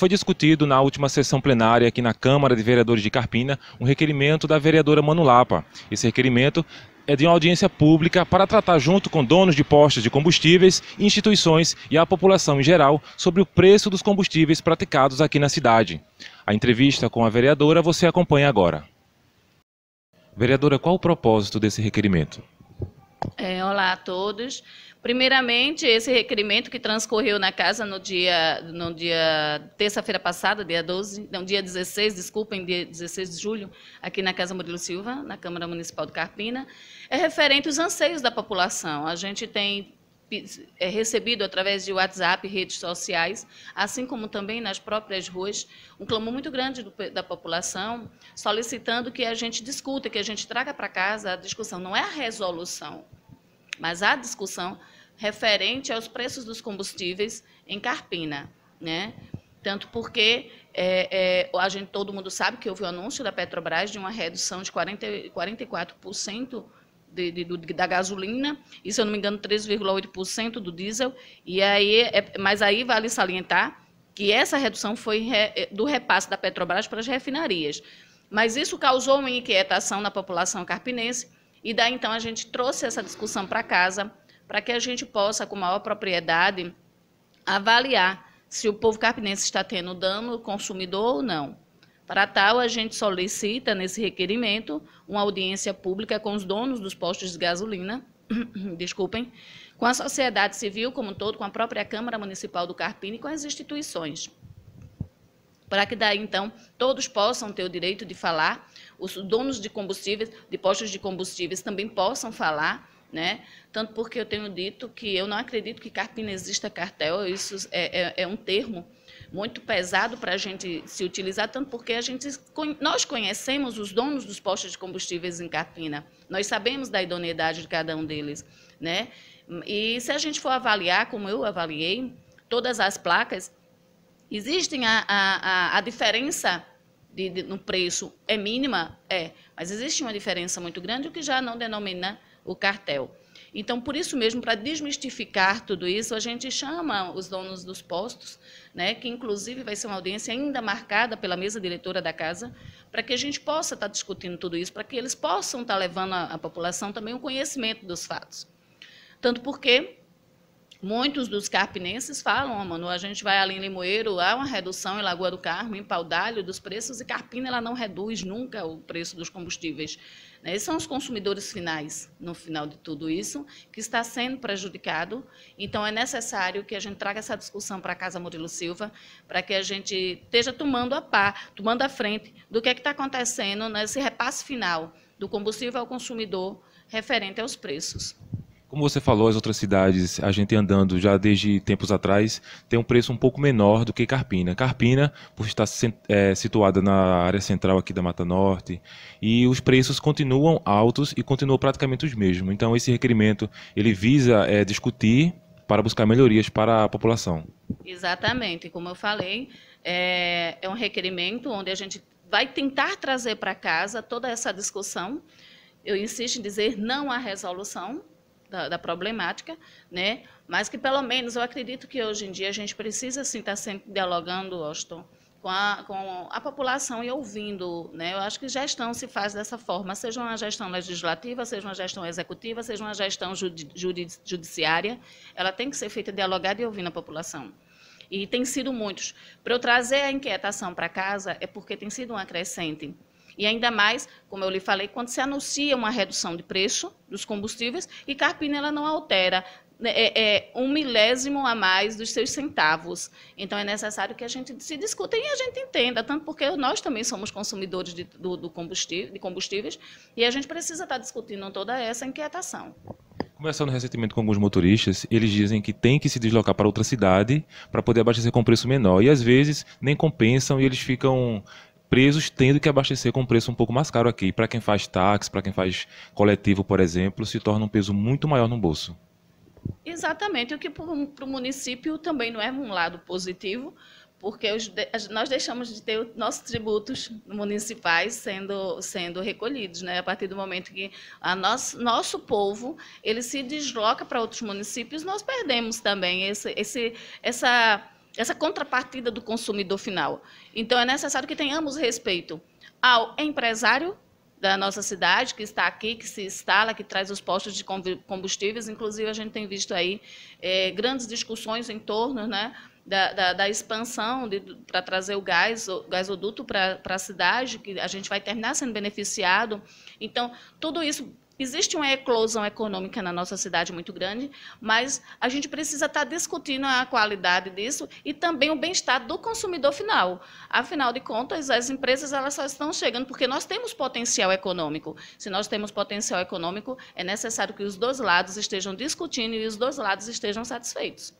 foi discutido na última sessão plenária aqui na Câmara de Vereadores de Carpina um requerimento da vereadora Manulapa. Esse requerimento é de uma audiência pública para tratar junto com donos de postos de combustíveis, instituições e a população em geral sobre o preço dos combustíveis praticados aqui na cidade. A entrevista com a vereadora você acompanha agora. Vereadora, qual o propósito desse requerimento? É, olá a todos. Primeiramente, esse requerimento que transcorreu na casa no dia, no dia terça-feira passada, dia 12, não, dia 16, desculpem, dia 16 de julho, aqui na Casa Murilo Silva, na Câmara Municipal de Carpina, é referente aos anseios da população. A gente tem é recebido através de WhatsApp, redes sociais, assim como também nas próprias ruas, um clamor muito grande do, da população solicitando que a gente discuta, que a gente traga para casa a discussão. Não é a resolução, mas há discussão referente aos preços dos combustíveis em Carpina, né? Tanto porque é, é, a gente, todo mundo sabe que houve o anúncio da Petrobras de uma redução de 40, 44% de, de, do, da gasolina e, se eu não me engano, 3,8% do diesel. E aí, é, mas aí vale salientar que essa redução foi re, é, do repasse da Petrobras para as refinarias. Mas isso causou uma inquietação na população carpinense, e daí então a gente trouxe essa discussão para casa para que a gente possa, com maior propriedade, avaliar se o povo carpinense está tendo dano consumidor ou não. Para tal, a gente solicita, nesse requerimento, uma audiência pública com os donos dos postos de gasolina, desculpem, com a sociedade civil como um todo, com a própria Câmara Municipal do Carpine e com as instituições para que daí então todos possam ter o direito de falar, os donos de combustíveis, de postos de combustíveis também possam falar, né? Tanto porque eu tenho dito que eu não acredito que Carpina exista cartel, isso é, é, é um termo muito pesado para a gente se utilizar, tanto porque a gente, nós conhecemos os donos dos postos de combustíveis em Carpina, nós sabemos da idoneidade de cada um deles, né? E se a gente for avaliar, como eu avaliei, todas as placas, Existem a, a, a diferença de, de, no preço é mínima? É, mas existe uma diferença muito grande, o que já não denomina o cartel. Então, por isso mesmo, para desmistificar tudo isso, a gente chama os donos dos postos, né, que inclusive vai ser uma audiência ainda marcada pela mesa diretora da casa, para que a gente possa estar tá discutindo tudo isso, para que eles possam estar tá levando à população também o conhecimento dos fatos. Tanto porque Muitos dos carpinenses falam, oh, mano, a gente vai ali em Limoeiro, há uma redução em Lagoa do Carmo, em Paudalho, dos preços, e Carpina ela não reduz nunca o preço dos combustíveis. Né? São os consumidores finais, no final de tudo isso, que está sendo prejudicado. Então, é necessário que a gente traga essa discussão para a Casa Murilo Silva, para que a gente esteja tomando a par, tomando a frente do que é está acontecendo nesse repasse final do combustível ao consumidor referente aos preços. Como você falou, as outras cidades, a gente andando já desde tempos atrás, tem um preço um pouco menor do que Carpina. Carpina, por estar é, situada na área central aqui da Mata Norte, e os preços continuam altos e continuam praticamente os mesmos. Então, esse requerimento, ele visa é, discutir para buscar melhorias para a população. Exatamente. Como eu falei, é, é um requerimento onde a gente vai tentar trazer para casa toda essa discussão. Eu insisto em dizer não à resolução, da, da, problemática, né? mas que pelo menos eu acredito que hoje em dia a gente precisa sim estar tá sempre dialogando, com a, com a população e ouvindo. Né? Eu acho que gestão se faz dessa forma, seja uma gestão legislativa, seja uma gestão executiva, seja uma gestão judi, judi, judiciária, ela tem que ser feita dialogada e ouvindo a população. E tem sido muitos. Para eu trazer a inquietação para casa é porque tem sido uma crescente. E ainda mais, como eu lhe falei, quando se anuncia uma redução de preço dos combustíveis e Carpina ela não altera né, é, é, um milésimo a mais dos seus centavos. Então é necessário que a gente se discuta e a gente entenda, tanto porque nós também somos consumidores de, do, do combustível, de combustíveis e a gente precisa estar discutindo toda essa inquietação. Começando recentemente com alguns motoristas, eles dizem que tem que se deslocar para outra cidade para poder abastecer com preço menor. E às vezes nem compensam e eles ficam presos tendo que abastecer com um preço um pouco mais caro aqui. Para quem faz táxi, para quem faz coletivo, por exemplo, se torna um peso muito maior no bolso. Exatamente, o que para o município também não é um lado positivo, porque nós deixamos de ter nossos tributos municipais sendo, sendo recolhidos, né? A partir do momento que a nosso, nosso povo ele se desloca para outros municípios, nós perdemos também esse, esse, essa essa contrapartida do consumidor final. Então, é necessário que tenhamos respeito ao empresário da nossa cidade, que está aqui, que se instala, que traz os postos de combustíveis. Inclusive, a gente tem visto aí é, grandes discussões em torno né, da, da, da expansão para trazer o gás, o gasoduto para a cidade, que a gente vai terminar sendo beneficiado. Então, tudo isso Existe uma eclosão econômica na nossa cidade muito grande, mas a gente precisa estar tá discutindo a qualidade disso e também o bem-estar do consumidor final. Afinal de contas, as empresas elas só estão chegando porque nós temos potencial econômico. Se nós temos potencial econômico, é necessário que os dois lados estejam discutindo e os dois lados estejam satisfeitos.